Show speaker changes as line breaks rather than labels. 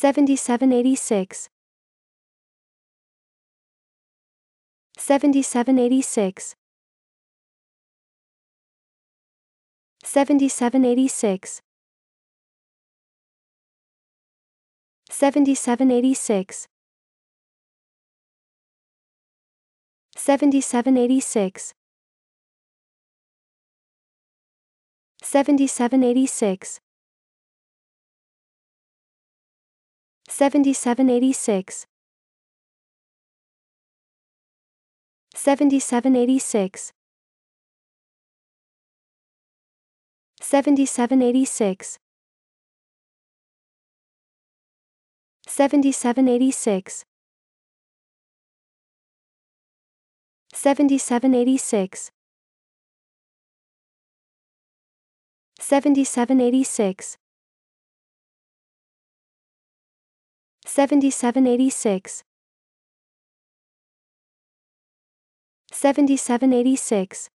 7786 7786 7786 7786 7786 7786 7786 7786 7786 7786 7786 7786 7786 7786